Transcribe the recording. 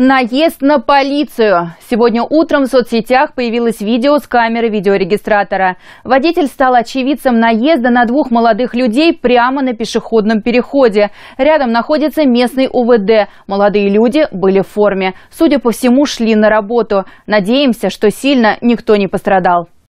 Наезд на полицию. Сегодня утром в соцсетях появилось видео с камеры видеорегистратора. Водитель стал очевидцем наезда на двух молодых людей прямо на пешеходном переходе. Рядом находится местный УВД. Молодые люди были в форме. Судя по всему, шли на работу. Надеемся, что сильно никто не пострадал.